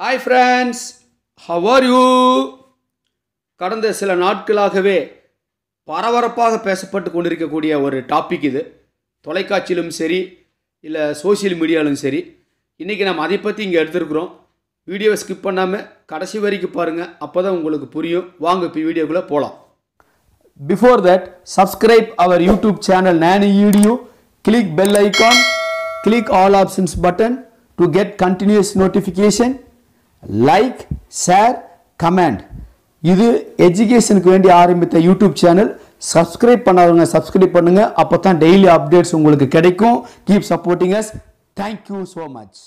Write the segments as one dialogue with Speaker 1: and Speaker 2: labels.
Speaker 1: hi friends how are you கடந்த சில நாட்களாகவே பரபரப்பாக பேசப்பட்டு கொண்டிருக்கக்கூடிய ஒரு டாபிக் இது தொலைக்காட்சியிலும் சரி இல்லை சோசியல் மீடியாவிலும் சரி இன்றைக்கி நம்ம அதை பற்றி இங்கே எடுத்துருக்குறோம் வீடியோவை ஸ்கிப் பண்ணாமல் கடைசி வரைக்கும் பாருங்கள் அப்போ தான் உங்களுக்கு புரியும் வாங்க இப்போ வீடியோக்குள்ளே போகலாம் before that subscribe our YouTube channel நேனி video click bell icon click all options button to get continuous notification like share comment இது எஜுகேஷனுக்கு வேண்டி ஆரம்பித்த யூடியூப் சேனல் சப்ஸ்கிரைப் பண்ணாதவங்க சப்ஸ்கிரைப் பண்ணுங்கள் அப்போ தான் டெய்லி அப்டேட்ஸ் உங்களுக்கு கிடைக்கும் keep supporting us thank you so much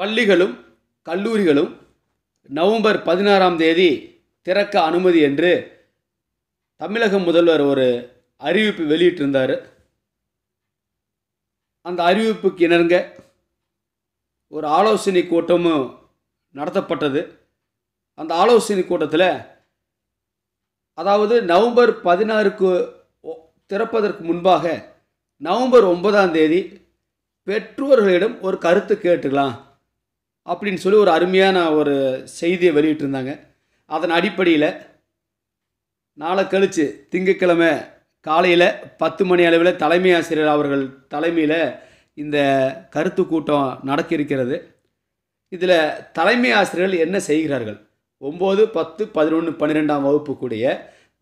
Speaker 1: பள்ளிகளும் கல்லூரிகளும் நவம்பர் பதினாறாம் தேதி திறக்க அனுமதி என்று தமிழக முதல்வர் ஒரு அறிவிப்பு வெளியிட்டிருந்தார் அந்த அறிவிப்புக்கு இணங்க ஒரு ஆலோசனை கூட்டமும் நடத்தப்பட்டது அந்த ஆலோசனை கூட்டத்தில் அதாவது நவம்பர் பதினாறுக்கு திறப்பதற்கு முன்பாக நவம்பர் ஒன்பதாம் தேதி பெற்றோர்களிடம் ஒரு கருத்து கேட்டுக்கலாம் அப்படின்னு சொல்லி ஒரு அருமையான ஒரு செய்தியை வெளியிட்டிருந்தாங்க அதன் அடிப்படையில் நாளை கழித்து திங்கக்கிழமை காலையில் பத்து மணி அளவில் தலைமை ஆசிரியர் அவர்கள் தலைமையில் இந்த கருத்து கூட்டம் நடக்க இருக்கிறது இதில் தலைமை ஆசிரியர்கள் என்ன செய்கிறார்கள் ஒம்பது பத்து பதினொன்று பன்னிரெண்டாம் வகுப்பு கூடிய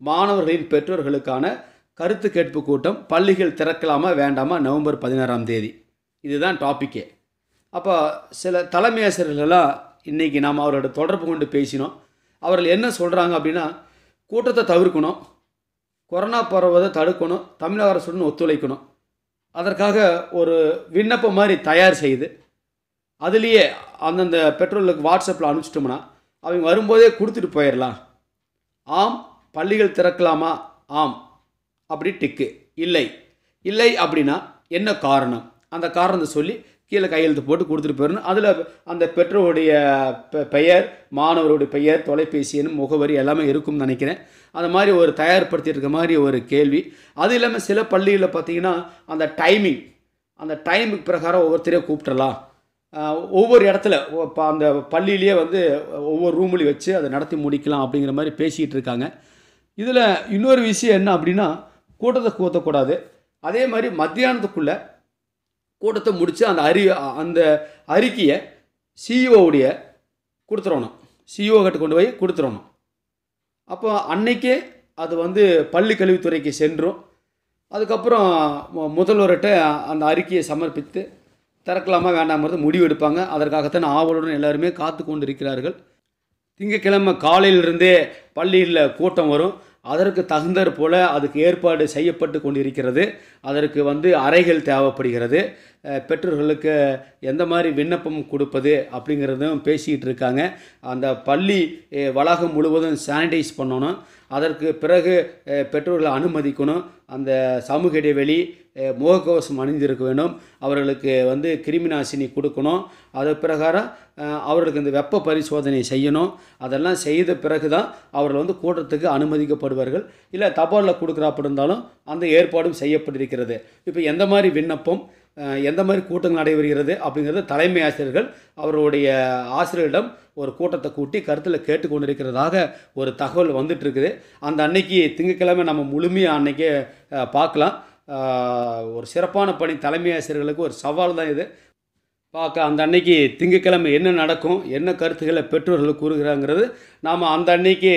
Speaker 1: மாணவர்களின் பெற்றோர்களுக்கான கருத்து கேட்பு கூட்டம் பள்ளிகள் திறக்கலாமா வேண்டாமா நவம்பர் பதினாறாம் தேதி இதுதான் டாப்பிக்கே அப்போ சில தலைமை ஆசிரியர்களெல்லாம் இன்றைக்கி நாம் அவரோட தொடர்பு கொண்டு பேசினோம் அவர்கள் என்ன சொல்கிறாங்க அப்படின்னா கூட்டத்தை தவிர்க்கணும் கொரோனா பரவதை தடுக்கணும் தமிழக அரசுடன் ஒத்துழைக்கணும் அதற்காக ஒரு விண்ணப்பம் மாதிரி தயார் செய்து அதுலேயே அந்தந்த பெட்ரோலுக்கு வாட்ஸ்அப்பில் அனுப்பிச்சிட்டோம்னா அவங்க வரும்போதே கொடுத்துட்டு போயிடலாம் ஆம் பள்ளிகள் திறக்கலாமா ஆம் அப்படி டிக்கு இல்லை இல்லை அப்படின்னா என்ன காரணம் அந்த காரணத்தை சொல்லி கீழே கையெழுத்து போட்டு கொடுத்துட்டு போயிடணும் அதில் அந்த பெற்றோருடைய பெயர் மாணவருடைய பெயர் தொலைபேசி எண் முகவரி எல்லாமே இருக்கும்னு நினைக்கிறேன் அந்த மாதிரி ஒரு தயார்படுத்தியிருக்க மாதிரி ஒரு கேள்வி அது இல்லாமல் சில பள்ளியில் பார்த்திங்கன்னா அந்த டைமிங் அந்த டைமுக்கு பிரகாரம் ஒவ்வொருத்தரையும் கூப்பிட்றலாம் ஒவ்வொரு இடத்துல அந்த பள்ளியிலேயே வந்து ஒவ்வொரு ரூம்லேயும் வச்சு அதை நடத்தி முடிக்கலாம் அப்படிங்கிற மாதிரி பேசிக்கிட்டு இருக்காங்க இதில் இன்னொரு விஷயம் என்ன அப்படின்னா கூட்டத்தை கூத்தக்கூடாது அதே மாதிரி மத்தியானத்துக்குள்ளே கூட்டத்தை முடித்து அந்த அறி அந்த அறிக்கையை சிஇஓவுடைய e கொடுத்துடணும் சிஇஓ e கிட்ட கொண்டு போய் கொடுத்துடணும் அப்போ அன்னைக்கே அது வந்து பள்ளி கல்வித்துறைக்கு சென்றும் அதுக்கப்புறம் முதல்வர்கிட்ட அந்த அறிக்கையை சமர்ப்பித்து திறக்கலாமா வேண்டாம்ங்கிறது முடிவு எடுப்பாங்க அதற்காகத்தான் ஆவலுடன் எல்லாருமே காத்து கொண்டு இருக்கிறார்கள் திங்கக்கிழமை காலையிலிருந்தே பள்ளியில் கூட்டம் வரும் அதற்கு தகுந்தர் போல அதுக்கு ஏற்பாடு செய்யப்பட்டு கொண்டிருக்கிறது அதற்கு வந்து அறைகள் தேவைப்படுகிறது பெற்றோர்களுக்கு எந்த மாதிரி விண்ணப்பம் கொடுப்பது அப்படிங்கிறதும் பேசிக்கிட்டு இருக்காங்க அந்த பள்ளி வளாகம் முழுவதும் சானிடைஸ் பண்ணணும் அதற்கு பிறகு பெற்றோர்களை அனுமதிக்கணும் அந்த சமூக இடைவெளி முகக்கவசம் அணிந்திருக்க வேண்டும் அவர்களுக்கு வந்து கிருமி நாசினி கொடுக்கணும் அது பிரகாரம் அவர்களுக்கு இந்த வெப்ப பரிசோதனை செய்யணும் அதெல்லாம் செய்த பிறகு தான் அவர்கள் வந்து கூட்டத்துக்கு அனுமதிக்கப்படுவார்கள் இல்லை தபாலில் கொடுக்குறாப்படி இருந்தாலும் அந்த ஏற்பாடும் செய்யப்பட்டிருக்கிறது இப்போ எந்த மாதிரி விண்ணப்பம் எந்த மாதிரி கூட்டங்கள் நடைபெறுகிறது அப்படிங்கிறது தலைமை ஆசிரியர்கள் அவருடைய ஆசிரியரிடம் ஒரு கூட்டத்தை கூட்டி கருத்தில் கேட்டுக்கொண்டிருக்கிறதாக ஒரு தகவல் வந்துட்டு இருக்குது அந்த அன்னைக்கு திங்கக்கிழமை நம்ம முழுமையாக அன்னைக்கே பார்க்கலாம் ஒரு சிறப்பான பணி தலைமை ஆசிரியர்களுக்கு ஒரு சவால் தான் இது பார்க்க அந்த அன்னைக்கு திங்கக்கிழமை என்ன நடக்கும் என்ன கருத்துக்களை பெற்றோர்கள் கூறுகிறாங்கிறது நாம் அந்த அன்னைக்கு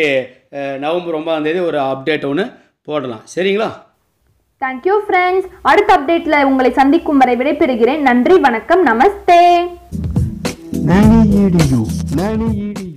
Speaker 1: நவம்பர் ஒன்பதாம் தேதி ஒரு அப்டேட் ஒன்று போடலாம் சரிங்களா தேங்க்யூ ஃப்ரெண்ட்ஸ் அடுத்த அப்டேட்ல உங்களை சந்திக்கும் வரை விடைபெறுகிறேன் நன்றி வணக்கம் நமஸ்தே